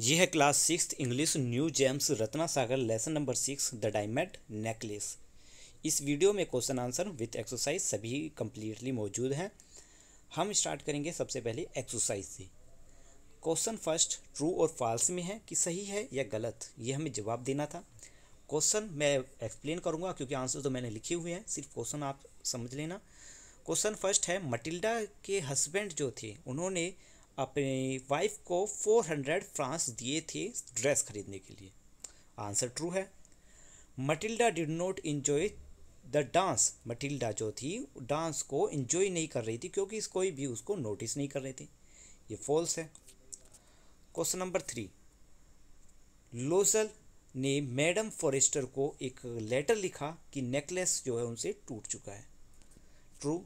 ये है class six English New Gems Ratna Sagar lesson number six the diamond necklace इस video में क्वेश्चन आंसर विथ एक्सरसाइज सभी completely मौजूद हैं हम स्टार्ट करेंगे सबसे पहले एक्सरसाइज से क्वेश्चन फर्स्ट ट्रू और फॉल्स में है कि सही है या गलत ये हमें जवाब देना था क्वेश्चन मैं एक्सप्लेन करूँगा क्योंकि आंसर तो मैंने लिखे हुए हैं सिर्फ क्वेश्चन आप समझ लेना क्वेश्चन फर्स्ट है मटिल्डा के हस्बैंड जो थे उन्होंने अपनी वाइफ को 400 फ्रांस दिए थे ड्रेस खरीदने के लिए आंसर ट्रू है Matilda did not enjoy the dance Matilda जो थी डांस को इन्जॉय नहीं कर रही थी क्योंकि कोई भी उसको नोटिस नहीं कर रहे थे ये फॉल्स है क्वेश्चन नंबर थ्री लोजल ने मैडम फॉरेस्टर को एक लेटर लिखा कि नेकलेस जो है उनसे टूट चुका है ट्रू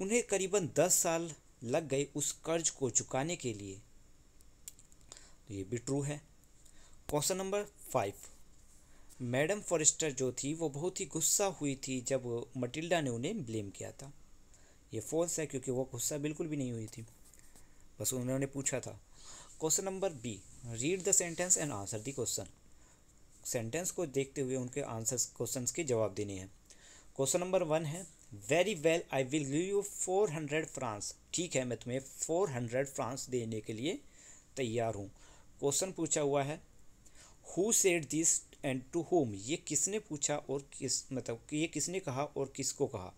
उन्हें करीबन दस साल लग गई उस कर्ज को चुकाने के लिए तो ये भी ट्रू है question number five madam Forestier जो थी वो बहुत ही गुस्सा हुई थी जब मटिल्डा ने उन्हें ब्लेम किया था ये फॉल्स है क्योंकि वो गुस्सा बिल्कुल भी नहीं हुई थी बस उन्होंने पूछा था question number B read the sentence and answer the question sentence को देखते हुए उनके आंसर्स क्वेश्चंस के जवाब देने हैं क्वेश्चन नंबर वन है very well I will give you four hundred francs ठीक है मैं तुम्हें फोर हंड्रेड फ्रांस देने के लिए तैयार हूँ क्वेश्चन पूछा हुआ है who said this and to whom ये किसने पूछा और किस मतलब ये किसने कहा और किसको कहा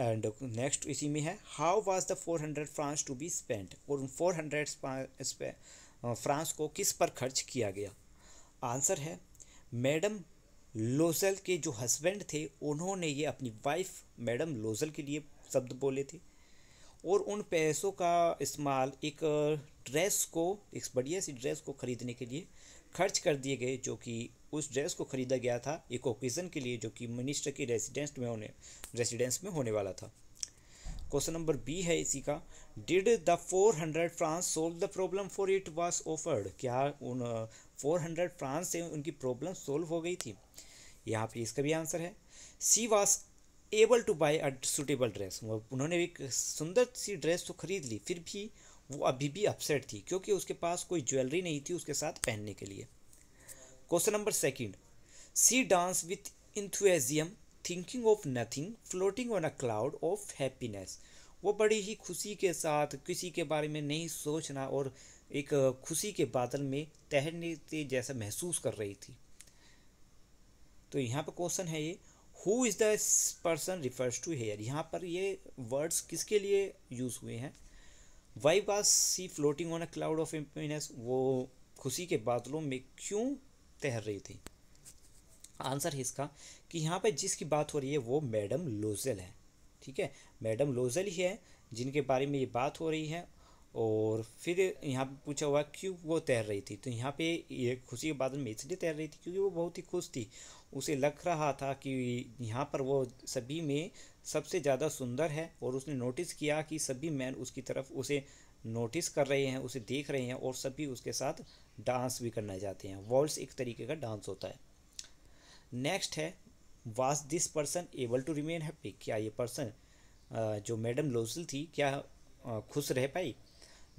एंड नेक्स्ट इसी में है how was the four hundred francs to be spent और उन फोर हंड्रेड फ्रांस को किस पर खर्च किया गया आंसर है मैडम लोजल के जो हस्बैंड थे उन्होंने ये अपनी वाइफ मैडम लोजल के लिए शब्द बोले थे और उन पैसों का इस्तेमाल एक ड्रेस को एक बढ़िया सी ड्रेस को ख़रीदने के लिए खर्च कर दिए गए जो कि उस ड्रेस को ख़रीदा गया था एक ओकेज़न के लिए जो कि मिनिस्टर की रेजिडेंस में होने रेजिडेंस में होने वाला था क्वेश्चन नंबर बी है इसी का did the four hundred francs solve the problem for it was offered क्या उन फोर हंड्रेड फ्रांस से उनकी प्रॉब्लम सोल्व हो गई थी यहाँ पर इसका भी आंसर है she was able to buy a suitable dress उन्होंने एक सुंदर सी ड्रेस तो खरीद ली फिर भी वो अभी भी अपसेट थी क्योंकि उसके पास कोई ज्वेलरी नहीं थी उसके साथ पहनने के लिए question number second she dance with enthusiasm thinking of nothing floating on a cloud of happiness वो बड़ी ही खुशी के साथ किसी के बारे में नहीं सोचना और एक खुशी के बादल में तैरने जैसा महसूस कर रही थी तो यहाँ पर क्वेश्चन है ये who is the person refers to here यहाँ पर ये वर्ड्स किसके लिए यूज़ हुए हैं why was she floating on a cloud of happiness वो खुशी के बादलों में क्यों तैर रही थी आंसर है इसका कि यहाँ पर जिसकी बात हो रही है वो मैडम लोजल है ठीक है मैडम लोजल ही है जिनके बारे में ये बात हो रही है और फिर यहाँ पे पूछा हुआ क्यों वो तैर रही थी तो यहाँ पे ये खुशी के बादल में इसलिए तैर रही थी क्योंकि वो बहुत ही खुश थी उसे लग रहा था कि यहाँ पर वो सभी में सबसे ज़्यादा सुंदर है और उसने नोटिस किया कि सभी मैन उसकी तरफ उसे नोटिस कर रहे हैं उसे देख रहे हैं और सभी उसके साथ डांस भी करना चाहते हैं वॉल्स एक तरीके का डांस होता है नेक्स्ट है was this person able to remain happy क्या ये पर्सन जो मैडम लोसल थी क्या खुश रह पाई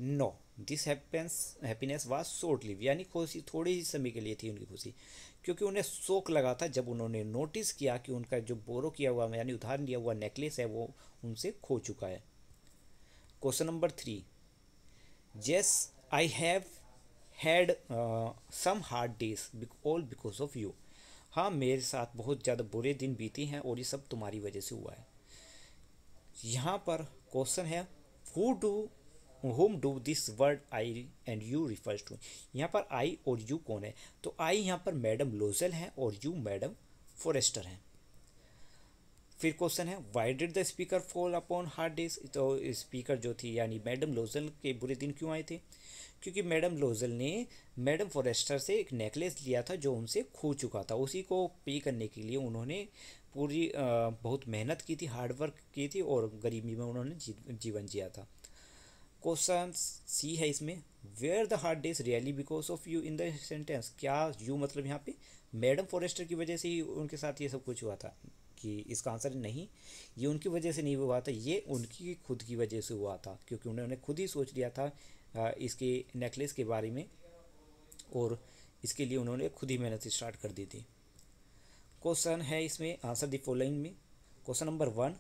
no this happens happiness was short lived यानी खुशी थोड़ी ही समय के लिए थी उनकी खुशी क्योंकि उन्हें शोक लगा था जब उन्होंने नोटिस किया कि उनका जो बोरो किया हुआ यानी उधार लिया हुआ नेकलेस है वो उनसे खो चुका है question number three yes I have had some hard days all because of you हाँ मेरे साथ बहुत ज़्यादा बुरे दिन बीते हैं और ये सब तुम्हारी वजह से हुआ है यहाँ पर क्वेश्चन है who do whom do this word I and you refers to यहाँ पर आई और यू कौन है तो आई यहाँ पर मैडम लोजल हैं और यू मैडम फॉरेस्टर हैं फिर क्वेश्चन है why did the speaker fall upon hard days तो स्पीकर जो थी यानी मैडम लोजल के बुरे दिन क्यों आए थे क्योंकि मैडम लोजल ने मैडम फॉरेस्टर से एक नेकलेस लिया था जो उनसे खो चुका था उसी को पे करने के लिए उन्होंने पूरी बहुत मेहनत की थी हार्डवर्क की थी और गरीबी में उन्होंने जीवन जिया था क्वेश्चन सी है इसमें were the hard days really because of you in the sentence क्या यू मतलब यहाँ पे मैडम फॉरेस्टर की वजह से ही उनके साथ ये सब कुछ हुआ था कि इसका आंसर नहीं ये उनकी वजह से नहीं हुआ था ये उनकी खुद की वजह से हुआ था क्योंकि उन्होंने खुद ही सोच लिया था इसके नेकलेस के बारे में और इसके लिए उन्होंने खुद ही मेहनत स्टार्ट कर दी थी क्वेश्चन है इसमें आंसर दी फॉलोइंग में question number one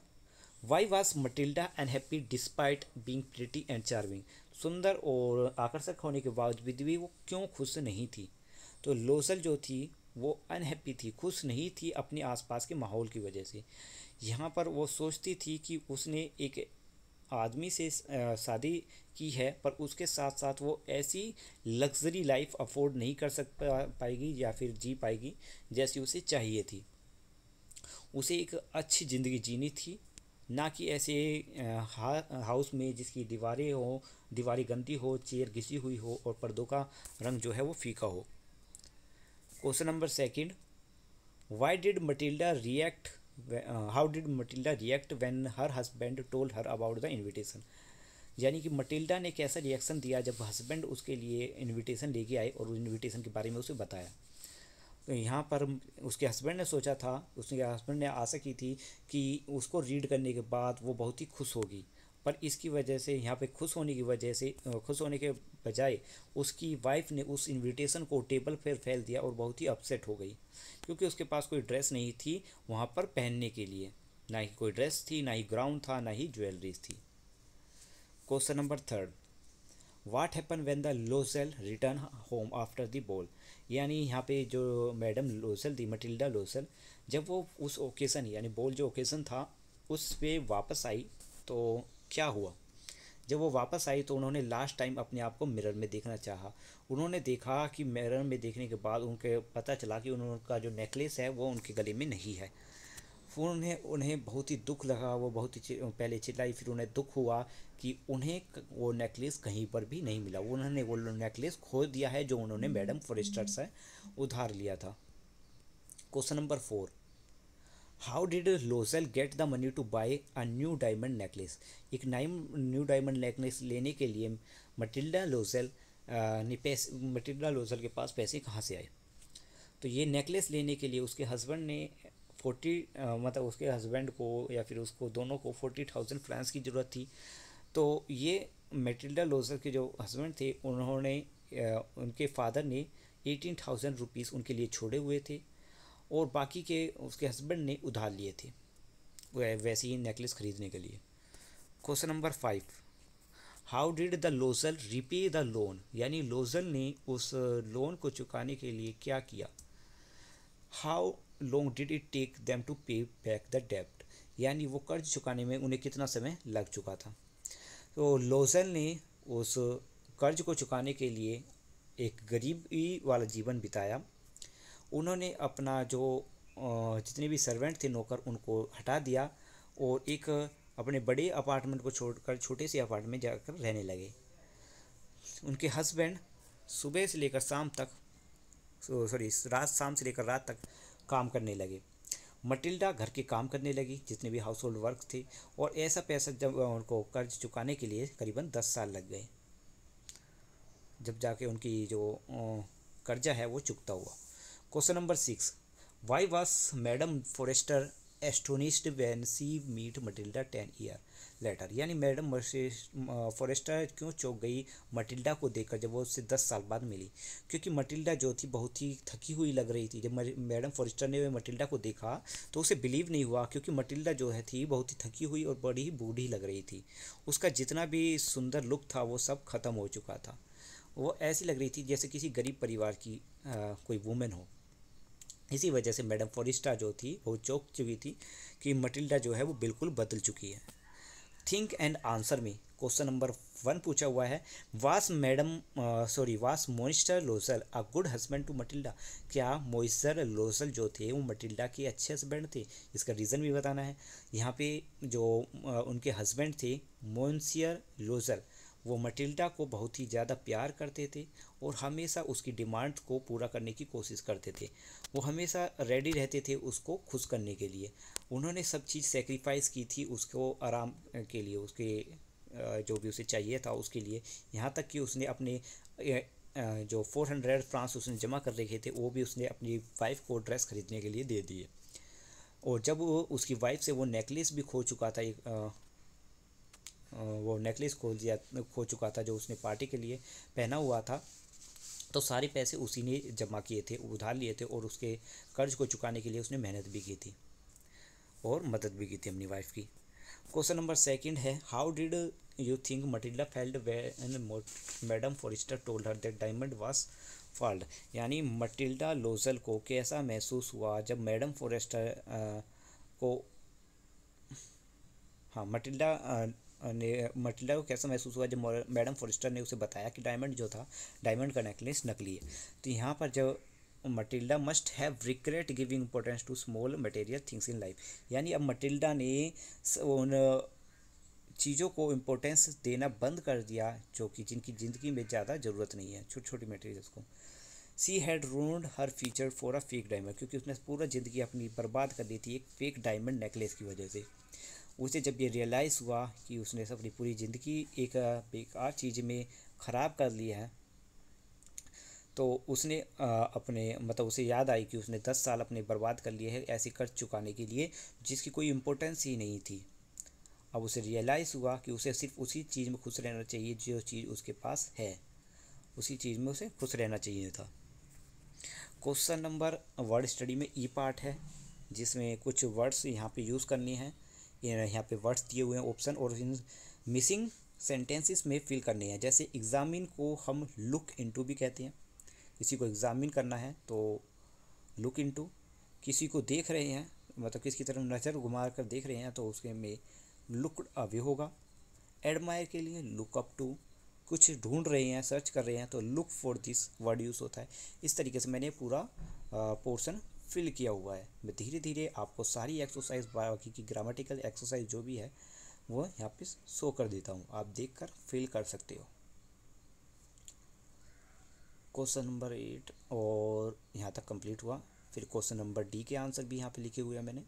why was Matilda unhappy despite being pretty and charming सुंदर और आकर्षक होने के बावजूद भी वो क्यों खुश नहीं थी तो लोसल जो थी वो अनहैप्पी थी खुश नहीं थी अपने आसपास के माहौल की वजह से यहाँ पर वो सोचती थी कि उसने एक आदमी से शादी की है पर उसके साथ साथ वो ऐसी लग्जरी लाइफ अफोर्ड नहीं कर सक पा पाएगी या फिर जी पाएगी जैसी उसे चाहिए थी उसे एक अच्छी ज़िंदगी जीनी थी ना कि ऐसे हा, हाउस में जिसकी दीवारें हो दीवारें गंदी हो चेयर घिसी हुई हो और पर्दों का रंग जो है वो फीका हो question number second why did Matilda react how did Matilda react when her husband told her about the invitation यानी कि मटिल्डा ने कैसा रिएक्शन दिया जब हस्बैंड उसके लिए इन्विटेशन लेके आए और इन्विटेशन के बारे में उसे बताया तो यहाँ पर उसके हस्बैंड ने सोचा था उसके हस्बैंड ने आशा की थी कि उसको रीड करने के बाद वो बहुत ही खुश होगी पर इसकी वजह से यहाँ पे खुश होने की वजह से खुश होने के बजाय उसकी वाइफ ने उस इनविटेशन को टेबल पर फैल दिया और बहुत ही अपसेट हो गई क्योंकि उसके पास कोई ड्रेस नहीं थी वहाँ पर पहनने के लिए ना ही कोई ड्रेस थी ना ही ग्राउंड था ना ही ज्वेलरीज थी question number third what happen when the Loisels return home after the ball यानी यहाँ पे जो मैडम लोसेल थी मटिल्डा लोसेल जब वो उस ओकेज़न यानी बॉल जो ओकेज़न था उस पे वापस आई तो क्या हुआ जब वो वापस आई तो उन्होंने लास्ट टाइम अपने आप को मिरर में देखना चाहा उन्होंने देखा कि मिरर में देखने के बाद उनके पता चला कि उनका जो नेकलेस है वो उनके गले में नहीं है फिर उन्हें उन्हें बहुत ही दुख लगा वो बहुत ही पहले चिल्लाई फिर उन्हें दुख हुआ कि उन्हें वो नेकलेस कहीं पर भी नहीं मिला उन्होंने वो नेकलेस खो दिया है जो उन्होंने हम्म। मैडम फॉरेस्टर हम्म। से उधार लिया था question number four how did Loisel get the money to buy a new diamond necklace एक नाइम न्यू डायमंड नेकलेस लेने के लिए मटिल्डा लोजल ने पैसे मटिल्डा लोसल के पास पैसे कहाँ से आए तो ये नेकलेस लेने के लिए उसके हस्बैंड ने फोर्टी मतलब उसके हस्बैंड को या फिर उसको दोनों को फोर्टी थाउजेंड फ्रांस की ज़रूरत थी तो ये मेटिल्डा लोजर के जो हस्बैंड थे उन्होंने उनके फादर ने एटीन थाउजेंड रुपीज़ उनके लिए छोड़े हुए थे और बाकी के उसके हस्बैंड ने उधार लिए थे वैसे ही नेकलेस खरीदने के लिए question number five how did the Loisels repay the loan यानी लोजल ने उस लोन को चुकाने के लिए क्या किया how long did it take them to pay back the डेप्ट यानी वो कर्ज चुकाने में उन्हें कितना समय लग चुका था तो लोजल ने उस कर्ज को चुकाने के लिए एक गरीबी वाला जीवन बिताया उन्होंने अपना जो जितने भी सर्वेंट थे नौकर उनको हटा दिया और एक अपने बड़े अपार्टमेंट को छोड़कर छोटे से अपार्टमेंट जाकर रहने लगे उनके हस्बैंड सुबह से लेकर शाम तक सॉरी रात शाम से लेकर रात तक काम करने लगे मटिल्डा घर के काम करने लगी जितने भी हाउस होल्ड वर्क थे और ऐसा पैसा जब उनको कर्ज चुकाने के लिए करीबन दस साल लग गए जब जाके उनकी जो कर्जा है वो चुकता हुआ question number six why was madam Forestier astonished when she meet Matilda ten year later यानी मैडम फॉरेस्टर क्यों चौंक गई मटिल्डा को देखकर जब वो उससे दस साल बाद मिली क्योंकि मटिल्डा जो थी बहुत ही थकी हुई लग रही थी जब मैडम फॉरेस्टर ने मटिल्डा को देखा तो उसे बिलीव नहीं हुआ क्योंकि मटिल्डा जो है थी बहुत ही थकी हुई और बड़ी ही बूढ़ी लग रही थी उसका जितना भी सुंदर लुक था वो सब ख़त्म हो चुका था वो ऐसी लग रही थी जैसे किसी गरीब परिवार की आ, कोई वूमेन हो इसी वजह से मैडम फॉरिस्टा जो थी वो चौंक चुकी थी कि मटिल्डा जो है वो बिल्कुल बदल चुकी है थिंक एंड आंसर में क्वेश्चन नंबर वन पूछा हुआ है was madam sorry was Monsieur Loisel a good husband to Matilda क्या मोइस्टर लोसल जो थे वो मटिल्डा के अच्छे हस्बैंड थे इसका रीज़न भी बताना है यहाँ पे जो uh, उनके हस्बैंड थे मोन्सियर लोसल वो मटिल्डा को बहुत ही ज़्यादा प्यार करते थे और हमेशा उसकी डिमांड को पूरा करने की कोशिश करते थे वो हमेशा रेडी रहते थे उसको खुश करने के लिए उन्होंने सब चीज़ सेक्रीफाइस की थी उसको आराम के लिए उसके जो भी उसे चाहिए था उसके लिए यहाँ तक कि उसने अपने जो फोर हंड्रेड फ्रांस उसने जमा कर रखे थे वो भी उसने अपनी वाइफ को ड्रेस खरीदने के लिए दे दिए और जब वो उसकी वाइफ से वो नेकलेस भी खो चुका था एक वो नेकलेस खोल दिया खो चुका था जो उसने पार्टी के लिए पहना हुआ था तो सारे पैसे उसी ने जमा किए थे उधार लिए थे और उसके कर्ज को चुकाने के लिए उसने मेहनत भी की थी और मदद भी की थी अपनी वाइफ की क्वेश्चन नंबर सेकंड है how did you think Matilda felt madam Forestier told her that diamond was false यानी मटिल्डा लोजल को कैसा महसूस हुआ जब मैडम फॉरेस्टर को हाँ मटिल्डा ने मटिल्डा मतलब को कैसा महसूस हुआ जब मैडम फॉरेस्टर ने उसे बताया कि डायमंड जो था डायमंड का नेकलेस नकली है तो यहाँ पर जब Matilda must have regret giving importance to small material things in life यानी अब मटिल्डा ने उन चीज़ों को इम्पोर्टेंस देना बंद कर दिया जो कि जिनकी ज़िंदगी में ज़्यादा ज़रूरत नहीं है छोटी छोटी मटेरियल्स को she had ruined her future for a fake diamond क्योंकि उसने पूरा ज़िंदगी अपनी बर्बाद कर दी थी एक फेक डायमंड नेकलेस की वजह से उसे जब ये रियलाइज़ हुआ कि उसने अपनी पूरी ज़िंदगी एक बेकार चीज़ में ख़राब कर लिया है तो उसने अपने मतलब उसे याद आई कि उसने दस साल अपने बर्बाद कर लिए हैं ऐसे कर्ज चुकाने के लिए जिसकी कोई इम्पोर्टेंस ही नहीं थी अब उसे रियलाइज़ हुआ कि उसे सिर्फ उसी चीज़ में खुश रहना चाहिए जो चीज़ उसके पास है उसी चीज़ में उसे खुश रहना चाहिए था क्वेश्चन नंबर वर्ड स्टडी में ई पार्ट है जिसमें कुछ वर्ड्स यहाँ पे यूज़ करनी है यहाँ पे वर्ड्स दिए हुए हैं ऑप्शन और इन मिसिंग सेंटेंसेस में फिल करने हैं जैसे एग्ज़ामिन को हम लुक इनटू भी कहते हैं किसी को एग्ज़ामिन करना है तो लुक इनटू किसी को देख रहे हैं मतलब किसकी तरफ नज़र घुमा कर देख रहे हैं तो उसके में लुक अवे होगा एडमायर के लिए लुक अप टू कुछ ढूंढ रहे हैं सर्च कर रहे हैं तो look for this word use होता है इस तरीके से मैंने पूरा पोर्शन फिल किया हुआ है मैं धीरे धीरे आपको सारी एक्सरसाइज बाकी की ग्रामेटिकल एक्सरसाइज जो भी है वो यहाँ पे शो कर देता हूँ आप देख कर फिल कर सकते हो क्वेश्चन नंबर एट और यहाँ तक कंप्लीट हुआ फिर क्वेश्चन नंबर डी के आंसर भी यहाँ पे लिखे हुए हैं मैंने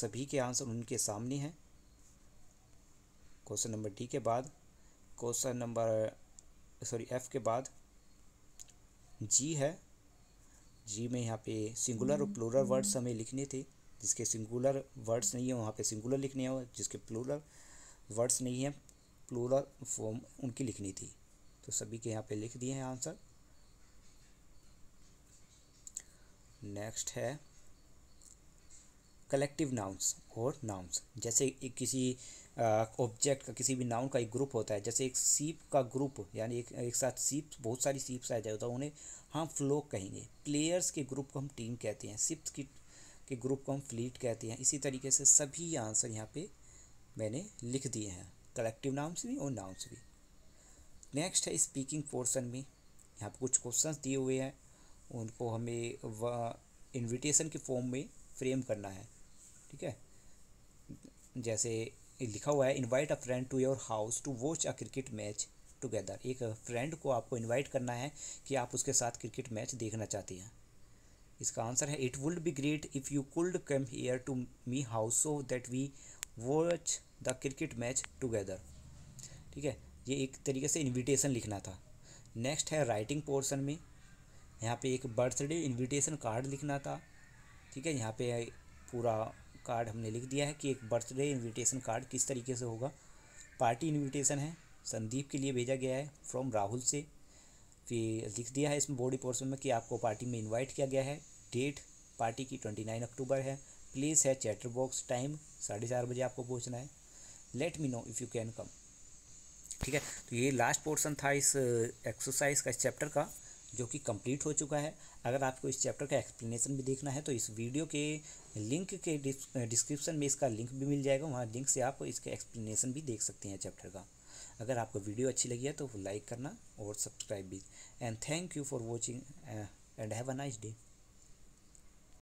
सभी के आंसर उनके सामने हैं क्वेश्चन नंबर डी के बाद क्वेश्चन नंबर सॉरी एफ के बाद जी है जी में यहाँ पे सिंगुलर और प्लूरल वर्ड्स hmm. हमें लिखने थे जिसके सिंगुलर वर्ड्स नहीं है वहाँ पे सिंगुलर लिखने हैं जिसके प्लूरल वर्ड्स नहीं है प्लूरल फॉर्म उनकी लिखनी थी तो सभी के यहाँ पे लिख दिए हैं आंसर नेक्स्ट है कलेक्टिव नाउंस और नाउंस जैसे एक किसी ऑब्जेक्ट का किसी भी नाउन का एक ग्रुप होता है जैसे एक सीप का ग्रुप यानी एक एक साथ सीप बहुत सारी सीप्स आ जाए तो उन्हें हम फ्लोक कहेंगे प्लेयर्स के ग्रुप को हम टीम कहते हैं सिप्स की के ग्रुप को हम फ्लीट कहते हैं इसी तरीके से सभी आंसर यहाँ पे मैंने लिख दिए हैं कलेक्टिव नाउंस भी और नाउंस भी नेक्स्ट है स्पीकिंग पोर्सन में यहाँ पर कुछ क्वेश्चन दिए हुए हैं उनको हमें इन्विटेशन के फॉर्म में फ्रेम करना है ठीक है जैसे लिखा हुआ है invite a friend to your house to watch a cricket match together एक फ्रेंड को आपको इनवाइट करना है कि आप उसके साथ क्रिकेट मैच देखना चाहती हैं इसका आंसर है it would be great if you could come here to me house so that we watch the cricket match together ठीक है ये एक तरीके से इनविटेशन लिखना था नेक्स्ट है राइटिंग पोर्शन में यहाँ पे एक बर्थडे इनविटेशन कार्ड लिखना था ठीक है यहाँ पे पूरा कार्ड हमने लिख दिया है कि एक बर्थडे इनविटेशन कार्ड किस तरीके से होगा पार्टी इनविटेशन है संदीप के लिए भेजा गया है फ्रॉम राहुल से फिर लिख दिया है इसमें बॉडी पोर्सन में कि आपको पार्टी में इनवाइट किया गया है डेट पार्टी की ट्वेंटी नाइन अक्टूबर है प्लेस है चैटर बॉक्स टाइम साढ़े चार बजे आपको पहुँचना है let me know if you can come ठीक है तो ये लास्ट पोर्सन था इस एक्सरसाइज uh, का इस चैप्टर का जो कि कंप्लीट हो चुका है अगर आपको इस चैप्टर का एक्सप्लेनेशन भी देखना है तो इस वीडियो के लिंक के डिस्क्रिप्शन में इसका लिंक भी मिल जाएगा वहाँ लिंक से आप इसका एक्सप्लेनेशन भी देख सकते हैं चैप्टर का अगर आपको वीडियो अच्छी लगी है तो लाइक करना और सब्सक्राइब भी and thank you for watching and have a nice day